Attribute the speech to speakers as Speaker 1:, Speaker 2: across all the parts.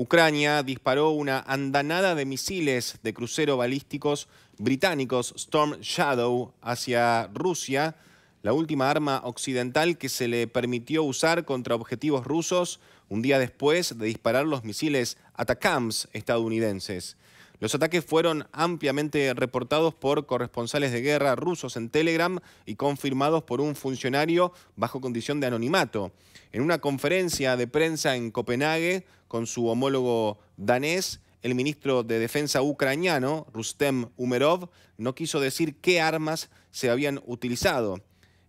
Speaker 1: Ucrania disparó una andanada de misiles de crucero balísticos británicos Storm Shadow hacia Rusia, la última arma occidental que se le permitió usar contra objetivos rusos un día después de disparar los misiles Atacams estadounidenses. Los ataques fueron ampliamente reportados por corresponsales de guerra rusos en Telegram y confirmados por un funcionario bajo condición de anonimato. En una conferencia de prensa en Copenhague con su homólogo danés, el ministro de Defensa ucraniano, Rustem Umerov, no quiso decir qué armas se habían utilizado.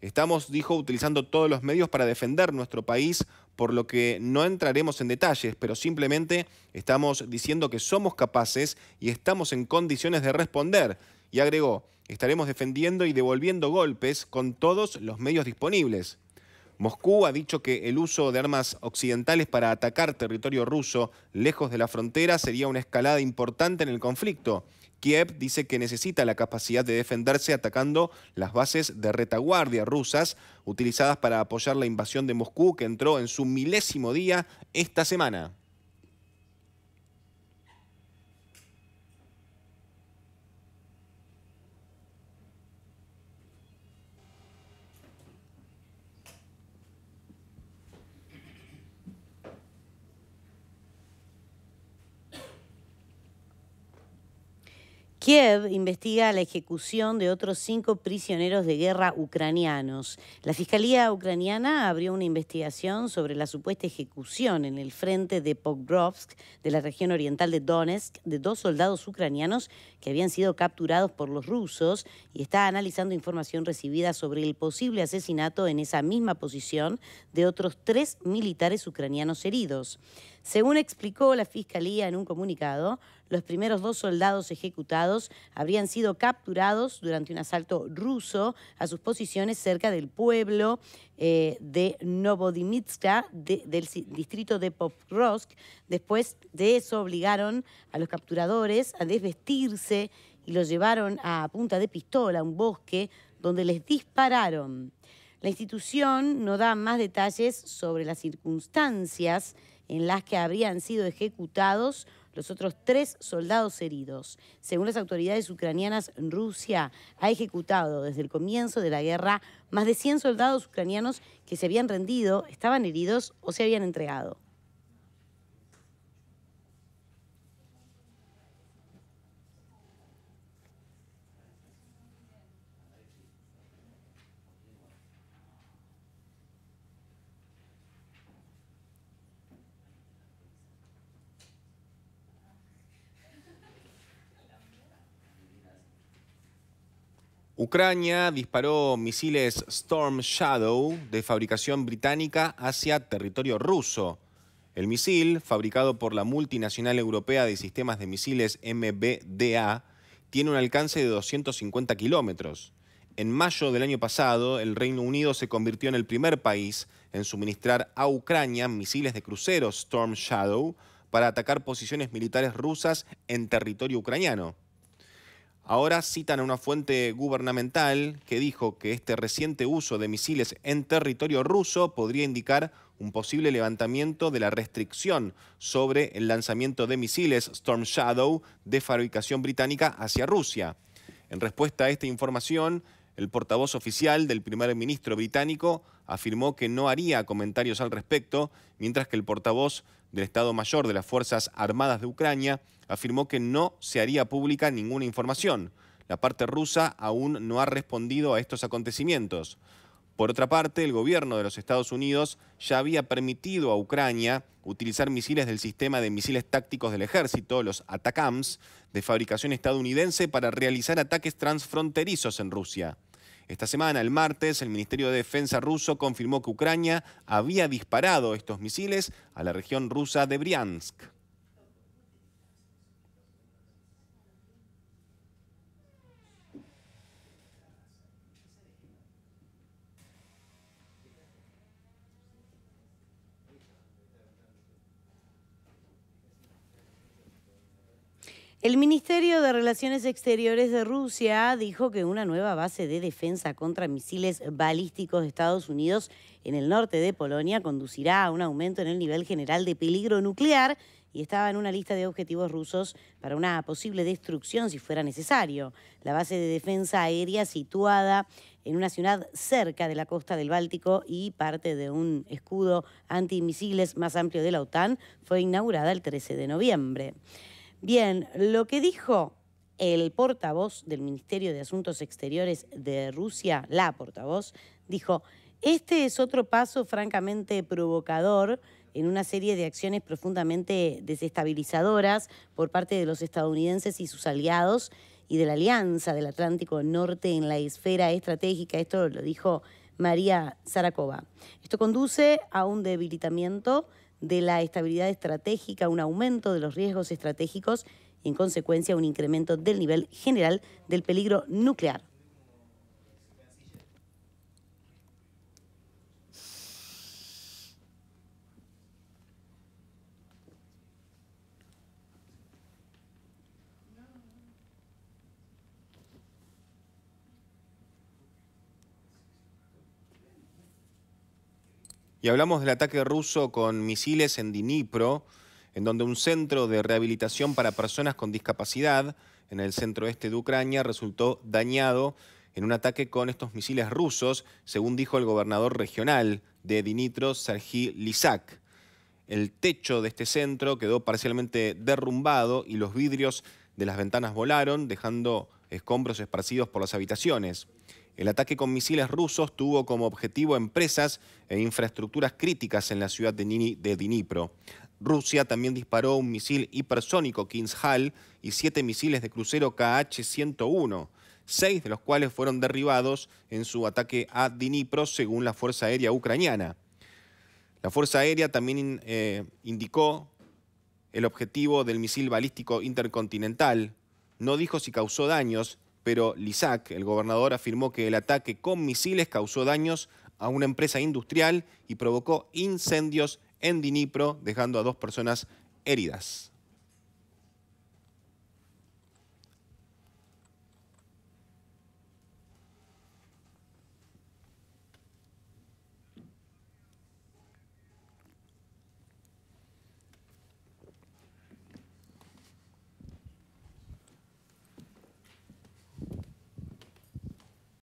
Speaker 1: Estamos, dijo, utilizando todos los medios para defender nuestro país, por lo que no entraremos en detalles, pero simplemente estamos diciendo que somos capaces y estamos en condiciones de responder. Y agregó, estaremos defendiendo y devolviendo golpes con todos los medios disponibles. Moscú ha dicho que el uso de armas occidentales para atacar territorio ruso lejos de la frontera sería una escalada importante en el conflicto. Kiev dice que necesita la capacidad de defenderse atacando las bases de retaguardia rusas utilizadas para apoyar la invasión de Moscú que entró en su milésimo día esta semana.
Speaker 2: Kiev investiga la ejecución de otros cinco prisioneros de guerra ucranianos. La Fiscalía ucraniana abrió una investigación sobre la supuesta ejecución en el frente de Pokrovsk, de la región oriental de Donetsk, de dos soldados ucranianos que habían sido capturados por los rusos y está analizando información recibida sobre el posible asesinato en esa misma posición de otros tres militares ucranianos heridos. Según explicó la Fiscalía en un comunicado, los primeros dos soldados ejecutados habrían sido capturados durante un asalto ruso a sus posiciones cerca del pueblo eh, de Novodimitska, del distrito de Poprovsk. Después de eso obligaron a los capturadores a desvestirse y los llevaron a punta de pistola a un bosque donde les dispararon. La institución no da más detalles sobre las circunstancias en las que habrían sido ejecutados los otros tres soldados heridos. Según las autoridades ucranianas, Rusia ha ejecutado desde el comienzo de la guerra más de 100 soldados ucranianos que se habían rendido, estaban heridos o se habían entregado.
Speaker 1: Ucrania disparó misiles Storm Shadow de fabricación británica hacia territorio ruso. El misil, fabricado por la multinacional europea de sistemas de misiles MBDA, tiene un alcance de 250 kilómetros. En mayo del año pasado, el Reino Unido se convirtió en el primer país en suministrar a Ucrania misiles de crucero Storm Shadow para atacar posiciones militares rusas en territorio ucraniano. Ahora citan a una fuente gubernamental que dijo que este reciente uso de misiles en territorio ruso podría indicar un posible levantamiento de la restricción sobre el lanzamiento de misiles Storm Shadow de fabricación británica hacia Rusia. En respuesta a esta información, el portavoz oficial del primer ministro británico afirmó que no haría comentarios al respecto, mientras que el portavoz del Estado Mayor de las Fuerzas Armadas de Ucrania afirmó que no se haría pública ninguna información. La parte rusa aún no ha respondido a estos acontecimientos. Por otra parte, el gobierno de los Estados Unidos ya había permitido a Ucrania utilizar misiles del sistema de misiles tácticos del ejército, los ATACAMS, de fabricación estadounidense, para realizar ataques transfronterizos en Rusia. Esta semana, el martes, el Ministerio de Defensa ruso confirmó que Ucrania había disparado estos misiles a la región rusa de Briansk.
Speaker 2: El Ministerio de Relaciones Exteriores de Rusia dijo que una nueva base de defensa contra misiles balísticos de Estados Unidos en el norte de Polonia conducirá a un aumento en el nivel general de peligro nuclear y estaba en una lista de objetivos rusos para una posible destrucción si fuera necesario. La base de defensa aérea situada en una ciudad cerca de la costa del Báltico y parte de un escudo antimisiles más amplio de la OTAN fue inaugurada el 13 de noviembre. Bien, lo que dijo el portavoz del Ministerio de Asuntos Exteriores de Rusia, la portavoz, dijo, este es otro paso francamente provocador en una serie de acciones profundamente desestabilizadoras por parte de los estadounidenses y sus aliados y de la Alianza del Atlántico Norte en la esfera estratégica. Esto lo dijo María Zarakova. Esto conduce a un debilitamiento de la estabilidad estratégica, un aumento de los riesgos estratégicos y en consecuencia un incremento del nivel general del peligro nuclear.
Speaker 1: Y hablamos del ataque ruso con misiles en Dnipro, en donde un centro de rehabilitación para personas con discapacidad en el centro este de Ucrania resultó dañado en un ataque con estos misiles rusos, según dijo el gobernador regional de Dnipro, Sergi Lisak. El techo de este centro quedó parcialmente derrumbado y los vidrios de las ventanas volaron, dejando escombros esparcidos por las habitaciones. El ataque con misiles rusos tuvo como objetivo empresas e infraestructuras críticas en la ciudad de, Dnipro. Rusia también disparó un misil hipersónico Kinshal y siete misiles de crucero KH-101, seis de los cuales fueron derribados en su ataque a Dnipro, según la Fuerza Aérea Ucraniana. La Fuerza Aérea también eh, indicó el objetivo del misil balístico intercontinental. No dijo si causó daños, pero Lisac, el gobernador, afirmó que el ataque con misiles causó daños a una empresa industrial y provocó incendios en Dinipro, dejando a dos personas heridas.